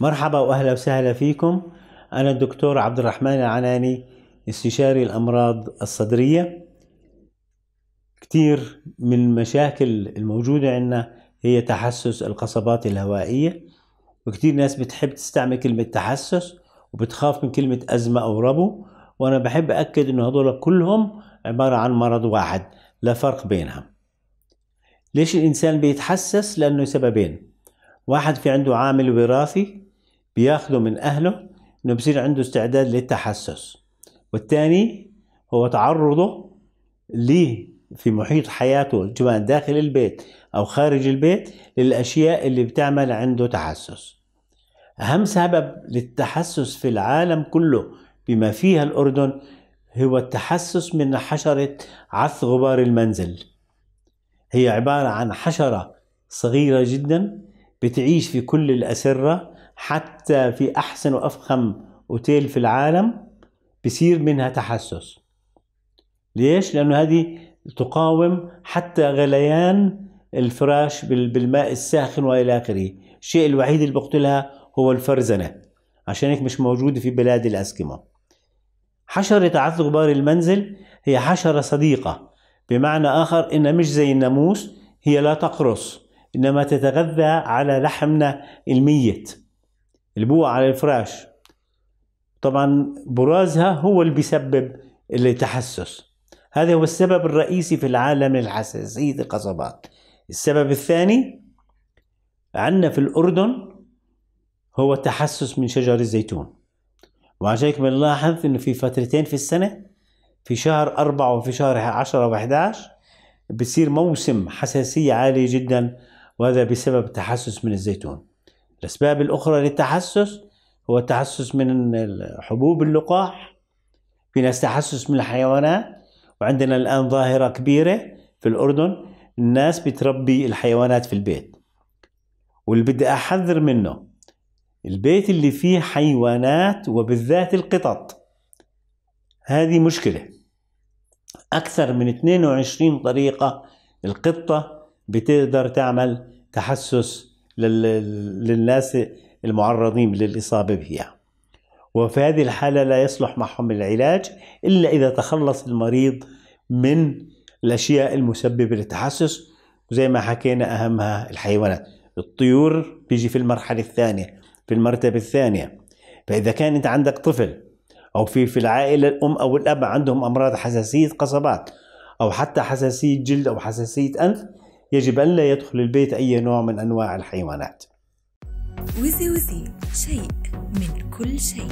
مرحبا واهلا وسهلا فيكم انا الدكتور عبد الرحمن العناني استشاري الامراض الصدريه كتير من المشاكل الموجوده عندنا هي تحسس القصبات الهوائيه وكتير ناس بتحب تستعمل كلمه تحسس وبتخاف من كلمه ازمه او ربو وانا بحب اكد انه هذول كلهم عباره عن مرض واحد لا فرق بينها ليش الانسان بيتحسس لانه سببين واحد في عنده عامل وراثي بياخده من أهله إنه بصير عنده استعداد للتحسس والثاني هو تعرضه لي في محيط حياته سواء داخل البيت أو خارج البيت للأشياء اللي بتعمل عنده تحسس أهم سبب للتحسس في العالم كله بما فيها الأردن هو التحسس من حشرة عث غبار المنزل هي عبارة عن حشرة صغيرة جدا بتعيش في كل الأسرة حتى في احسن وافخم اوتيل في العالم بصير منها تحسس ليش لانه هذه تقاوم حتى غليان الفراش بالماء الساخن والى اخره الشيء الوحيد اللي بقتلها هو الفرزنه عشان هيك مش موجوده في بلاد الاسكيمو حشرة عث غبار المنزل هي حشرة صديقة بمعنى آخر إنها مش زي الناموس هي لا تقرص إنما تتغذى على لحمنا الميت البوق على الفراش طبعا برازها هو اللي بيسبب التحسس هذا هو السبب الرئيسي في العالم الحساسية القصبات السبب الثاني عندنا في الأردن هو التحسس من شجر الزيتون وعشان هيك بنلاحظ انه في فترتين في السنة في شهر أربعة وفي شهر عشرة و11 بصير موسم حساسية عالية جدا وهذا بسبب التحسس من الزيتون الأسباب الأخرى للتحسس هو التحسس من حبوب اللقاح في ناس تحسس من الحيوانات وعندنا الآن ظاهرة كبيرة في الأردن الناس بتربي الحيوانات في البيت واللي بدي أحذر منه البيت اللي فيه حيوانات وبالذات القطط هذه مشكلة أكثر من 22 طريقة القطة بتقدر تعمل تحسس للناس المعرضين للإصابة بها وفي هذه الحالة لا يصلح معهم العلاج إلا إذا تخلص المريض من الأشياء المسببة للتحسس وزي ما حكينا أهمها الحيوانات الطيور بيجي في المرحلة الثانية في المرتبة الثانية فإذا كان أنت عندك طفل أو في في العائلة الأم أو الأب عندهم أمراض حساسية قصبات أو حتى حساسية جلد أو حساسية أنف يجب ألا يدخل البيت أي نوع من أنواع الحيوانات وزي وزي شيء من كل شيء